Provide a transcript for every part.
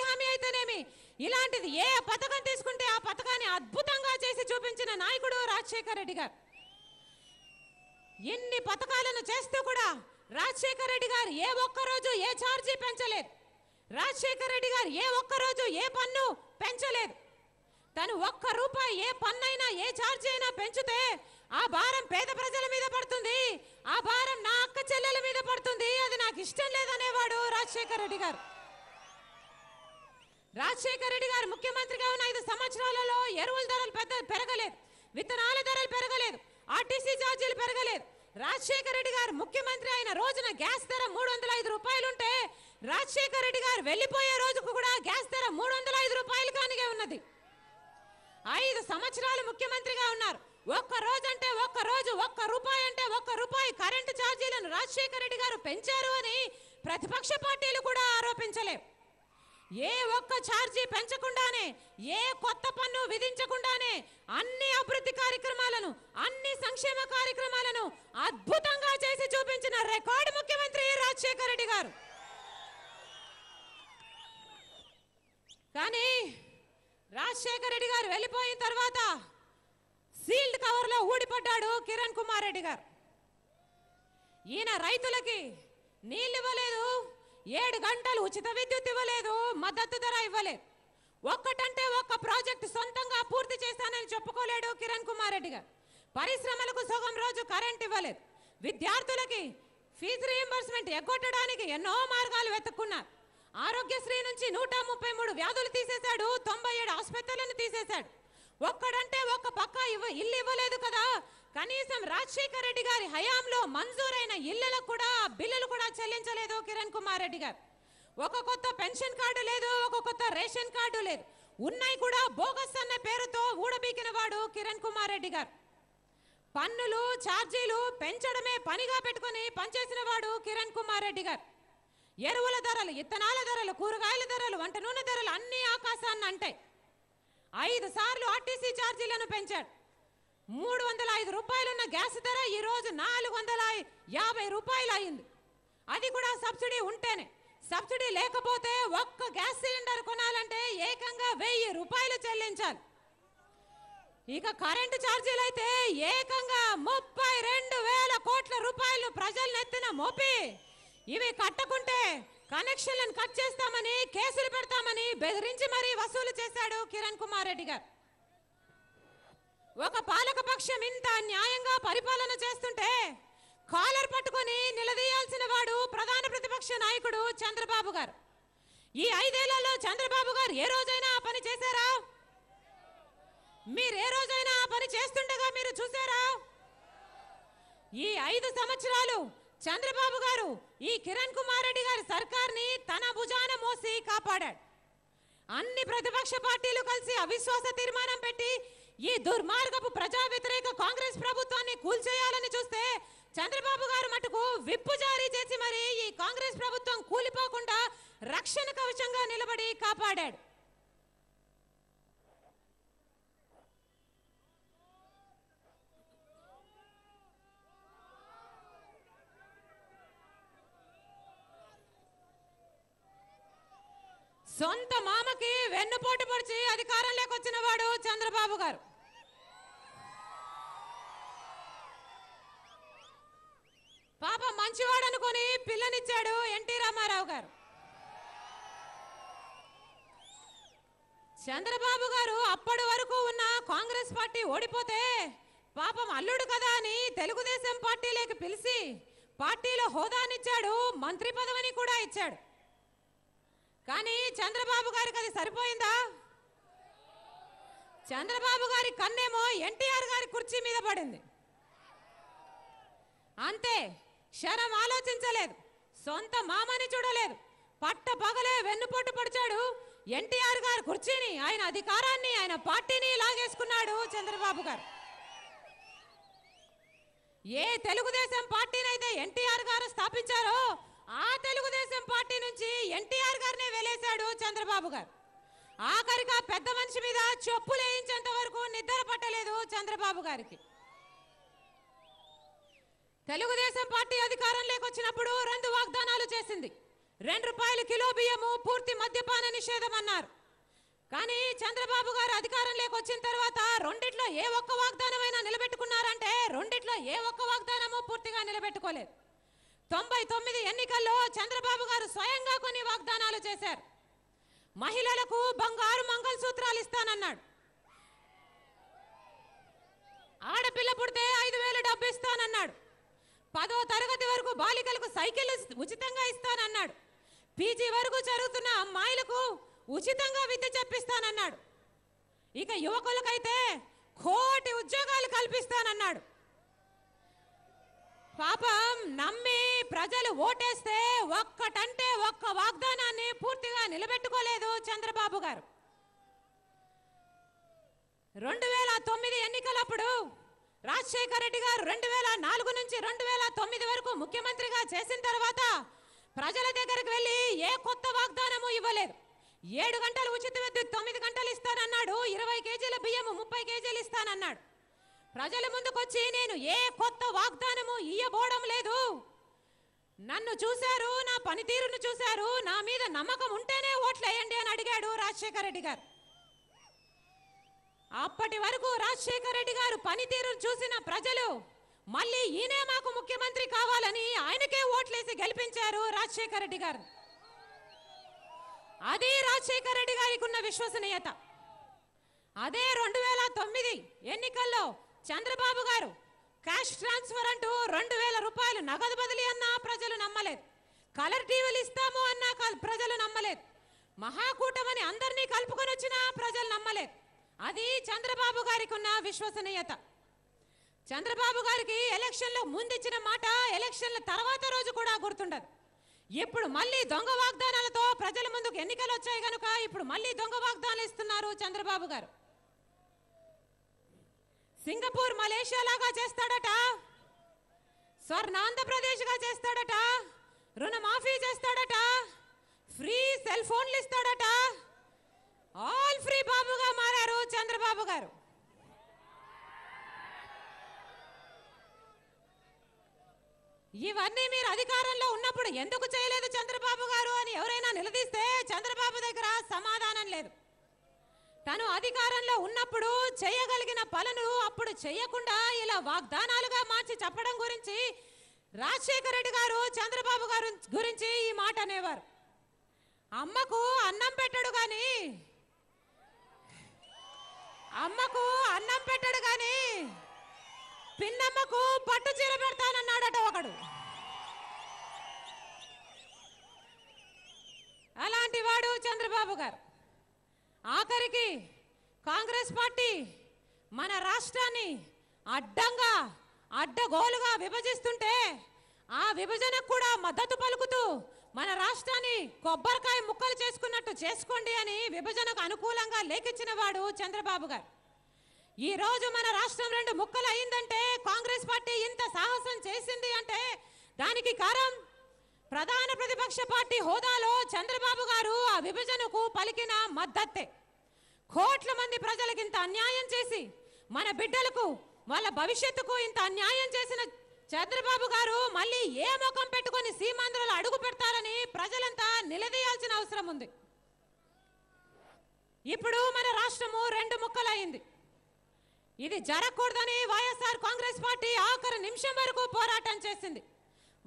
ఉపాధి హామీ అయితేనేమి ఇలాంటిది ఏ పథకం తీసుకుంటే ఆ పథకాన్ని అద్భుతంగా చేసి చూపించిన నాయకుడు రాజశేఖర్ రెడ్డి గారు ఎన్ని పథకాలను చేస్తూ కూడా రాజశేఖర్ రెడ్డి గారు ఏ ఒక్కరోజు ఏ ఛార్జీ పెంచలేదు రాజశేఖర్ రెడ్డి గారు ఏ ఒక్కరోజు ఏ పన్ను పెంచలేదు తను ఒక్క రూపాయి ఏ పన్ను అయినా ఏ ఛార్జీ అయినా పెంచితే ఆ భారం పేద ప్రజల మీద పడుతుంది ఆ భారం నా అక్క చెల్లెల మీద పడుతుంది అది నాకు ఇష్టం లేదనేవాడు రాజశేఖర్ రెడ్డి గారు రాజశేఖర రెడ్డి గారు ముఖ్యమంత్రిగా ఉన్న ఐదు సంవత్సరాలలో ఎరువుల ధరలు పెద్ద పెరగలేదు విత్తనాల ధరలు పెరగలేదు ఆర్టీసీ ఛార్జీలు పెరగలేదు రాజశేఖర రెడ్డి గారు ముఖ్యమంత్రి అయిన రోజున గ్యాస్ ధర మూడు వందల ఐదు రూపాయలుంటే రాజశేఖర రెడ్డి గారు వెళ్ళిపోయే రోజుకు కూడా గ్యాస్ ధర మూడు వందల ఐదు రూపాయలు కానిగా ఉన్నది ఐదు సంవత్సరాలు ముఖ్యమంత్రిగా ఉన్నారు ఒక్క రోజు అంటే ఒక్క రోజు ఒక్క రూపాయి అంటే ఒక్క రూపాయి కరెంటు ఛార్జీలను రాజశేఖర రెడ్డి గారు పెంచారు అని ప్రతిపక్ష పార్టీలు కూడా ఆరోపించలేవు ఏ ఒక్క ఛార్జీ పెంచకుండానే ఏ కొత్త పన్ను విధించకుండానే అన్ని అభివృద్ధి కార్యక్రమాలను అన్ని సంక్షేమ కార్యక్రమాలను అద్భుతంగా చేసి చూపించిన రికార్డు ముఖ్యమంత్రి రాజశేఖర రెడ్డి గారు కానీ రాజశేఖర రెడ్డి గారు వెళ్ళిపోయిన తర్వాత సీల్డ్ కవర్లో ఊడిపడ్డాడు కిరణ్ కుమార్ రెడ్డి గారు ఈయన రైతులకి నీళ్ళు ఇవ్వలేదు ఏడు గంటలు ఉచిత విద్యుత్ ఇవ్వలేదు మద్దతు ధర ఇవ్వలేదు ఒక్కటంటే ఒక్క ప్రాజెక్టు సొంతంగా పూర్తి చేస్తానని చెప్పుకోలేడు కిరణ్ కుమార్ రెడ్డి గారు పరిశ్రమలకు సగం రోజు కరెంట్ ఇవ్వలేదు విద్యార్థులకి ఫీజు రీఎంబర్స్మెంట్ ఎగ్గొట్టడానికి ఎన్నో మార్గాలు వెతుక్కున్నారు ఆరోగ్యశ్రీ నుంచి నూట ముప్పై మూడు వ్యాధులు తీసేశాడు తొంభై ఏడు ఆసుపత్రులను తీసేశాడు ఒక్కడంటే ఒక్క పక్క కనీసం రాజశేఖర్ రెడ్డి గారి హయాంలో మంజూరైన ఇళ్లకు కూడా బిల్లులు కూడా చెల్లించలేదు కిరణ్ కుమార్ రెడ్డి గారు ఒక కొత్త పెన్షన్ కార్డు లేదు ఒక కొత్త రేషన్ కార్డు లేదు ఉన్నాయి కూడా బోగస్ అన్న పేరుతో ఊడబీకిన వాడు కిరణ్ కుమార్ రెడ్డి గారు పన్నులు ఛార్జీలు పెంచడమే పనిగా పెట్టుకుని పనిచేసిన వాడు కిరణ్ కుమార్ రెడ్డి గారు ఎరువుల ధరలు ఇత్తనాల ధరలు కూరగాయల ధరలు వంట నూనె ధరలు అన్ని ఆకాశాన్ని అంటాయి ఐదు సార్లు ఆర్టీసీ ఛార్జీలను పెంచాడు మూడు వందల ఐదు రూపాయలున్న గ్యాస్ ధర ఈరోజు నాలుగు వందల యాభై రూపాయలు అయింది అది కూడా సబ్సిడీ ఉంటేనే సబ్సిడీ లేకపోతే ఒక్క గ్యాస్ సిలిండర్ కొనాలంటే ఏకంగా వెయ్యి రూపాయలు చెల్లించాలి ఇక కరెంటు ఛార్జీలు అయితే ఏకంగా ముప్పై రెండు వేల కోట్ల రూపాయలు ప్రజలు నెత్తిన మోపి ఇవి కట్టకుంటే కనెక్షన్లను కట్ చేస్తామని కేసులు పెడతామని బెదిరించి మరీ వసూలు చేశాడు కిరణ్ కుమార్ రెడ్డి గారు ఒక పాలకపక్షం ఇంత న్యాయంగా పరిపాలన చేస్తుంటే కాలర్ పట్టుకొని నిలదీయాల్సిన వాడు ప్రధాన ప్రతిపక్ష నాయకుడు చంద్రబాబు గారు ఈ ఐదేళ్లలో చంద్రబాబు గారు ఏ రోజైనా ఆ పని చేశారా మీరు ఏ రోజైనా ఆ పని చేస్తుండగా మీరు చూసారా ఈ ఐదు సంవత్సరాలు చంద్రబాబు గారు ఈ కిరణ్ కుమార్ రెడ్డి గారి సర్కార్ని తన భుజాన మోసి కాపాడాడు అన్ని ప్రతిపక్ష పార్టీలు కలిసి అవిశ్వాస తీర్మానం పెట్టి ఈ దుర్మార్గపు ప్రజా వ్యతిరేక కాంగ్రెస్ ప్రభుత్వాన్ని కూల్చేయాలని చూస్తే చంద్రబాబు గారు మటుకు విప్పు జారీ చేసి మరి ఈ కాంగ్రెస్ ప్రభుత్వం కూలిపోకుండా రక్షణ కవచంగా నిలబడి కాపాడాడు సొంత మామకి వెన్నుపోటు పొడిచి అధికారంలోకి వచ్చిన వాడు చంద్రబాబు గారు తీసుకొని పిల్లనిచ్చాడు ఎన్టీ రామారావు గారు చంద్రబాబు గారు అప్పటి వరకు ఉన్న కాంగ్రెస్ పార్టీ ఓడిపోతే పాపం అల్లుడు కదా అని తెలుగుదేశం పార్టీలోకి పిలిచి పార్టీలో హోదానిచ్చాడు మంత్రి పదవిని కూడా ఇచ్చాడు కానీ చంద్రబాబు గారికి అది సరిపోయిందా చంద్రబాబు గారి కన్నేమో ఎన్టీఆర్ గారి కుర్చీ మీద పడింది అంతే క్షణం ఆలోచించలేదు సొంత మామని చూడలేదు పట్ట పగలే వెన్నుపోటు పొడిచాడు ఎన్టీఆర్ గారు కుర్చీని ఆయన అధికారాన్ని ఆయన పార్టీని లాగేసుకున్నాడు చంద్రబాబు గారు ఏ తెలుగుదేశం పార్టీనైతే ఎన్టీఆర్ గారు స్థాపించారో ఆ తెలుగుదేశం పార్టీ నుంచి ఎన్టీఆర్ గారిని వెలేశాడు చంద్రబాబు గారు ఆఖరిగా పెద్ద మనిషి మీద చెప్పులు వరకు నిద్ర పట్టలేదు చంద్రబాబు గారికి తెలుగుదేశం పార్టీ అధికారం లేకొచ్చినప్పుడు రెండు వాగ్దానాలు చేసింది రెండు రూపాయలు కిలో బియ్యము పూర్తి మద్యపాన నిషేధం అన్నారు కానీ చంద్రబాబు గారు అధికారం లేకొచ్చిన తర్వాత రెండిట్లో ఏ ఒక్క వాగ్దానమైనా నిలబెట్టుకున్నారంటే రెండిట్లో ఏ ఒక్క వాగ్దానము పూర్తిగా నిలబెట్టుకోలేదు తొంభై తొమ్మిది ఎన్నికల్లో చంద్రబాబు గారు స్వయంగా కొన్ని వాగ్దానాలు చేశారు మహిళలకు బంగారు మంగళసూత్రాలు ఇస్తానన్నాడు ఆడపిల్ల పుడితే ఐదు వేలు డబ్బు ఇస్తానన్నాడు పదో తరగతి వరకు బాలికలకు సైకిల్ ఉచితంగా ఇస్తానన్నాడు పీజీ వరకు చదువుతున్న అమ్మాయిలకు ఉచితంగా విద్య చెప్పిస్తానన్నాడు ఇక యువకులకైతే కోటి ఉద్యోగాలు కల్పిస్తానన్నాడు పాపం నమ్మి ప్రజలు ఓటేస్తే ఒక్కటంటే ఒక్క వాగ్దానాన్ని పూర్తిగా నిలబెట్టుకోలేదు చంద్రబాబు గారు రెండు వేల తొమ్మిది ఎన్నికలప్పుడు రాజశేఖర రెడ్డి గారు రెండు వేల నాలుగు నుంచి రెండు వేల తొమ్మిది వరకు ముఖ్యమంత్రిగా చేసిన తర్వాత ప్రజల దగ్గరకు వెళ్ళి ఏ కొత్త వాగ్దానము ఇవ్వలేదు ఏడు గంటలు ఉచిత విద్యుత్ తొమ్మిది గంటలు ఇస్తానన్నాడు ఇరవై కేజీల బియ్యము ముప్పై కేజీలు ఇస్తానన్నాడు ప్రజల ముందుకొచ్చి నేను ఏ కొత్త వాగ్దానము ఇయ్యబోవడం లేదు నన్ను చూశారు నా పనితీరును చూశారు నా మీద నమ్మకం ఉంటేనే ఓట్లు వేయండి అని అడిగాడు రాజశేఖర రెడ్డి గారు అప్పటి వరకు రాజశేఖర రెడ్డి గారు పనితీరు చూసిన ప్రజలు మళ్ళీ ఈయనే మాకు ముఖ్యమంత్రి కావాలని ఆయనకే ఓట్లేసి గెలిపించారు రాజశేఖర రెడ్డి గారు అదే రాజశేఖర రెడ్డి గారికి ఉన్న విశ్వసనీయత అదే రెండు వేల తొమ్మిది ఎన్నికల్లో చంద్రబాబు గారు క్యాష్ ట్రాన్స్ఫర్ అంటూ రెండు వేల రూపాయలు నగదు బదిలీ అన్నా ప్రజలు నమ్మలేదు కలర్ టీవీలు ఇస్తాము అన్నా ప్రజలు నమ్మలేదు మహాకూటమని అందరినీ కలుపుకొని వచ్చినా ప్రజలు నమ్మలేదు అది చంద్రబాబు గారికి ఉన్న విశ్వసనీయత చంద్రబాబు గారికి ఎలక్షన్లో ముందు ఇచ్చిన మాట ఎలక్షన్ల తర్వాత రోజు కూడా గుర్తుండదు ఇప్పుడు మళ్ళీ దొంగ వాగ్దానాలతో ప్రజల ముందుకు ఎన్నికలు వచ్చాయి కనుక ఇప్పుడు మళ్ళీ దొంగ వాగ్దానాలు ఇస్తున్నారు చంద్రబాబు గారు సింగపూర్ మలేషియా లాగా చేస్తాడట స్వర్ణ ఆంధ్రప్రదేశ్గా చేస్తాడట రుణమాఫీ చేస్తాడట ఫ్రీ సెల్ ఫోన్లు ఇస్తాడట ఆల్ ఫ్రీ బాబుగా మారారు చంద్రబాబు గారు ఇవన్నీ మీరు అధికారంలో ఉన్నప్పుడు ఎందుకు చేయలేదు చంద్రబాబు గారు అని ఎవరైనా నిలదీస్తే చంద్రబాబు దగ్గర సమాధానం లేదు తను అధికారంలో ఉన్నప్పుడు చేయగలిగిన పనులు అప్పుడు చేయకుండా ఇలా వాగ్దానాలుగా మార్చి చెప్పడం గురించి రాజశేఖర రెడ్డి గారు చంద్రబాబు గారు గురించి ఈ మాట అనేవారు అమ్మకు అన్నం పెట్టడు కానీ అమ్మకు అన్నం పెట్టాడు కానీ పిన్నమ్మకు పట్టు చీర పెడతానన్నాడట ఒకడు అలాంటి వాడు చంద్రబాబు గారు ఆఖరికి కాంగ్రెస్ పార్టీ మన రాష్ట్రాన్ని అడ్డంగా అడ్డగోలుగా విభజిస్తుంటే ఆ విభజనకు కూడా మద్దతు పలుకుతూ మన రాష్ట్రాన్ని కొబ్బరికాయ ముక్కలు చేసుకున్నట్టు చేసుకోండి అని విభజనకు అనుకూలంగా లేఖించిన వాడు చంద్రబాబు గారు ఈ రోజు మన రాష్ట్రం రెండు ముక్కలు అయిందంటే కాంగ్రెస్ పార్టీ ఇంత సాహసం చేసింది అంటే దానికి కారణం ప్రధాన ప్రతిపక్ష పార్టీ హోదాలో చంద్రబాబు గారు ఆ విభజనకు పలికిన మద్దతే కోట్ల మంది ప్రజలకు ఇంత అన్యాయం చేసి మన బిడ్డలకు వాళ్ళ భవిష్యత్తుకు ఇంత అన్యాయం చేసిన చంద్రబాబు గారు మళ్ళీ ఏ ముఖం పెట్టుకొని సీమాంధ్రలో అడుగు పెడతారని ప్రజలంతా నిలదీయాల్సిన అవసరం ఉంది ఇప్పుడు మన రాష్ట్రము రెండు ముక్కలైంది ఇది జరగకూడదని వైఎస్ఆర్ కాంగ్రెస్ పార్టీ ఆఖరి నిమిషం వరకు పోరాటం చేసింది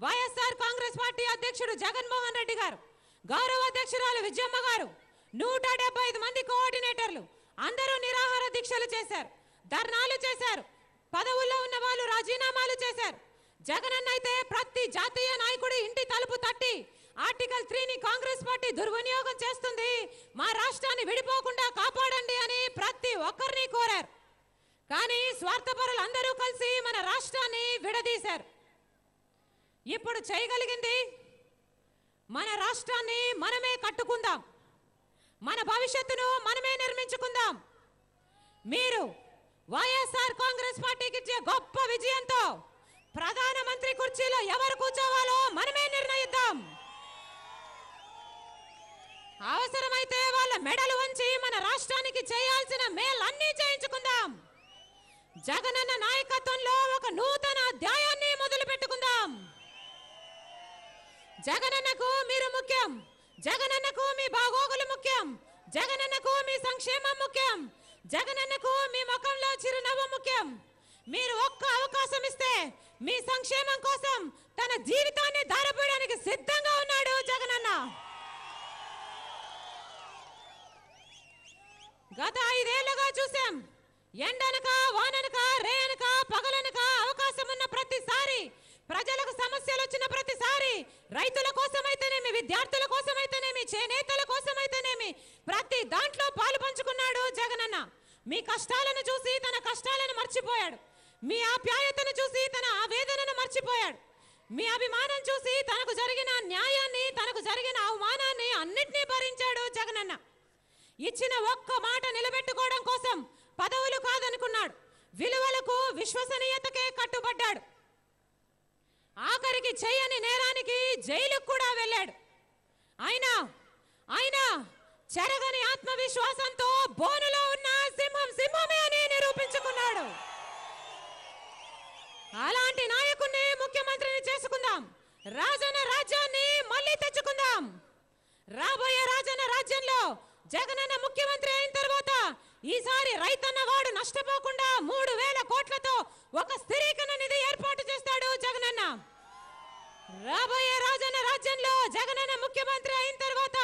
వైఎస్ఆర్ కాంగ్రెస్ పార్టీ అధ్యక్షుడు జగన్మోహన్ రెడ్డి గారు గౌరవ అధ్యక్షురాలు విజయమ్మ గారు నూట ఐదు మంది కోఆర్డినేటర్లు అందరూ నిరాహార దీక్షలు చేశారు ధర్నాలు చేశారు పదవుల్లో ఉన్న వాళ్ళు రాజీనామాలు చేశారు జగనన్న అయితే ప్రతి జాతీయ నాయకుడి ఇంటి తలుపు తట్టి ఆర్టికల్ త్రీని కాంగ్రెస్ పార్టీ దుర్వినియోగం చేస్తుంది మా రాష్ట్రాన్ని విడిపోకుండా కాపాడండి అని ప్రతి ఒక్కరిని కోరారు కానీ స్వార్థపరులు అందరూ కలిసి మన రాష్ట్రాన్ని విడదీశారు ఇప్పుడు చేయగలిగింది మన రాష్ట్రాన్ని మనమే కట్టుకుందాం మన భవిష్యత్తును మనమే నిర్మించుకుందాం మీరు వైఎస్ఆర్ కాంగ్రెస్ పార్టీకి ఇచ్చే గొప్ప విజయంతో ప్రధాన మంత్రి కుర్చీలో ఎవరు కూర్చోవాలో మనమే నిర్ణయిద్దాం అవసరమైతే వాళ్ళ మెడలు ఉంచి మన రాష్ట్రానికి చేయాల్సిన మేలు అన్ని చేయించుకుందాం జగనన్న నాయకత్వంలో ఒక నూతన అధ్యాయాన్ని మొదలు పెట్టుకుందాం జగనన్నకు మీరు ముఖ్యం జగనన్నకు మీ బాగోగులు ముఖ్యం జగనన్నకు మీ సంక్షేమం ముఖ్యం జగనన్నకు మీ ముఖంలో చిరునవ్వు ముఖ్యం మీరు ఒక్క అవకాశం ఇస్తే మీ సంక్షేమం కోసం తన జీవితాన్ని ధారపోయడానికి సిద్ధంగా ఉన్నాడు జగనన్న గత ఐదేళ్లుగా చూసాం ఎండనక వాననక రేయనక పగలనక అవకాశం ఉన్న ప్రతిసారి ప్రజలకు సమస్యలు వచ్చిన ప్రతిసారి రైతుల కోసమైతేనేమి విద్యార్థుల కోసమైతేనేమి చేనేతల కోసమైతేనేమి ప్రతి దాంట్లో పాలు పంచుకున్నాడు జగనన్న మీ కష్టాలను చూసి తన కష్టాలను మర్చిపోయాడు మీ ఆప్యాయతను చూసి తన ఆవేదనను మర్చిపోయాడు మీ అభిమానం చూసి తనకు జరిగిన న్యాయాన్ని తనకు జరిగిన అవమానాన్ని అన్నిటినీ భరించాడు జగనన్న ఇచ్చిన ఒక్క మాట నిలబెట్టుకోవడం కోసం పదవులు కాదనుకున్నాడు విలువలకు విశ్వసనీయతకే కట్టుబడ్డాడు ఆఖరికి చేయని నేరానికి జైలుకు కూడా వెళ్ళాడు అయినా అయినా చెరగని ఆత్మవిశ్వాసంతో బోనులో ఉన్న సింహం సింహమే అని నిరూపించుకున్నాడు అలాంటి నాయకుని ముఖ్యమంత్రిని చేసుకుందాం రాజన రాజ్యాన్ని మళ్ళీ తెచ్చుకుందాం రాబోయే రాజన రాజ్యంలో జగనన్న ముఖ్యమంత్రి అయిన తర్వాత ఈసారి రైతన్న వాడు నష్టపోకుండా మూడు వేల కోట్లతో ఒక స్థిరీకరణ నిధి ఏర్పాటు చేస్తాడు జగనన్న రాబోయే రాజన్న రాజ్యంలో జగనన్న ముఖ్యమంత్రి అయిన తర్వాత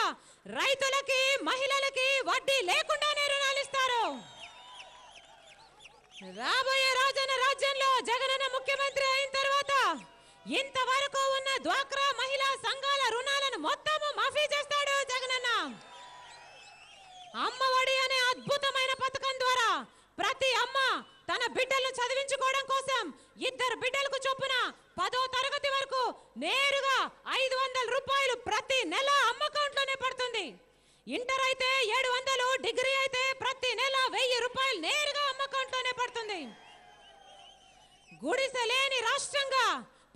రైతులకి మహిళలకి వడ్డీ లేకుండానే రాబోయే రోజున రాజ్యంలో జగనన్న ముఖ్యమంత్రి అయిన తర్వాత ఇంతవరకు ఉన్న డ్వాక్రా మహిళా సంఘాల రుణాలను మొత్తము మాఫీ చేస్తాడు జగనన్న అమ్మఒడి అనే అద్భుతమైన పథకం ద్వారా ప్రతి అమ్మ తన బిడ్డలను చదివించుకోవడం కోసం ఇద్దరు బిడ్డలకు చొప్పున పదో తరగతి వరకు నేరుగా ఐదు వందల రూపాయలు ప్రతి నెల అమ్మ లోనే పడుతుంది ఇంటర్ అయితే ఏడు వందల గుడిసెలేని రాష్ట్రంగా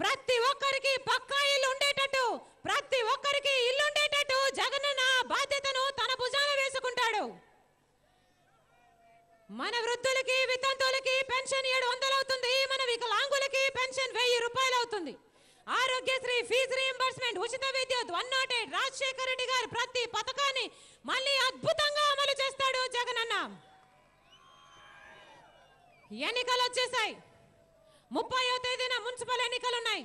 ప్రతి ఒక్కరికి పక్కా ఇల్లు ఉండేటట్టు ప్రతి ఒక్కరికి ఇల్లు ఉండేటట్టు జగనన్న బాధ్యతను తన భుజాన వేసుకుంటాడు మన వృద్ధులకి వితంతులకి పెన్షన్ ఏడు వందలు అవుతుంది మన వికలాంగులకి పెన్షన్ వెయ్యి రూపాయలు అవుతుంది ఆరోగ్యశ్రీ ఫీజు రీఎంబర్స్మెంట్ ఉచిత విద్య one not eight Rajasekhara Reddy garu ప్రతి పథకాన్ని మళ్ళీ అద్భుతంగా అమలు చేస్తాడు జగనన్న ఎన్నికలు వచ్చేసాయి ముప్పైవ తేదీన మున్సిపల్ ఎన్నికలు ఉన్నాయి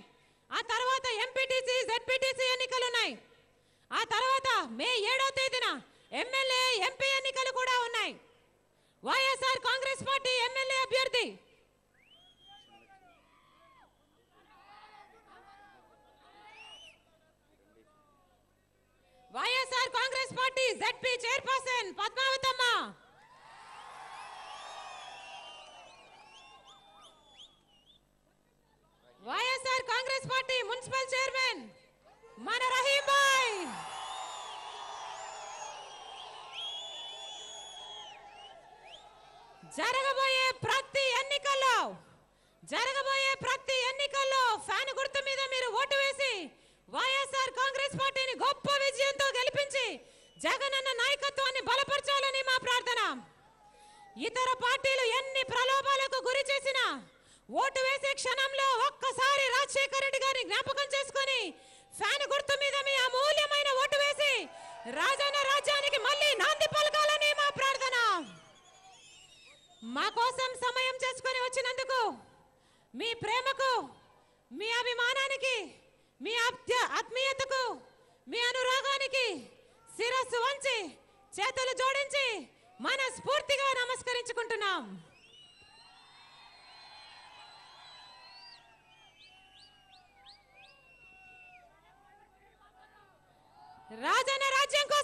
ఆ తర్వాత ఎంపీటీసీ జెడ్పీటీసీ ఎన్నికలు ఉన్నాయి ఆ తర్వాత మే ఏడో తేదీన ఎమ్మెల్యే ఎంపీ ఎన్నికలు కూడా ఉన్నాయి వైఎస్ఆర్ కాంగ్రెస్ పార్టీ ఎమ్మెల్యే అభ్యర్థి YSR Congress party ZP chairperson Padma జరగబోయే ప్రతి ఎన్నికల్లో జరగబోయే ప్రతి ఎన్నికల్లో ఫ్యాన్ గుర్తు మీద మీరు ఓటు వేసి వైఎస్ఆర్ కాంగ్రెస్ పార్టీని గొప్ప విజయంతో గెలిపించి జగనన్న నాయకత్వాన్ని బలపరచాలని మా ప్రార్థన ఇతర పార్టీలు ఎన్ని ప్రలోభాలకు గురి చేసినా ఓటు వేసే క్షణంలో ఒక్కసారి రాజశేఖర రెడ్డి గారిని జ్ఞాపకం చేసుకుని ఫ్యాన్ గుర్తు మీద మీ అమూల్యమైన ఓటు వేసి రాజన్న రాజ్యానికి మళ్ళీ నాంది పలక వచ్చినందుకు మీ ప్రేమకు మీ అభిమానానికి మీ ఆత్మీయతకు మీ అనురాగానికి శిరస్సు వంచి చేతులు జోడించి మనస్ఫూర్తిగా నమస్కరించుకుంటున్నాం రాజన్న రాజ్యం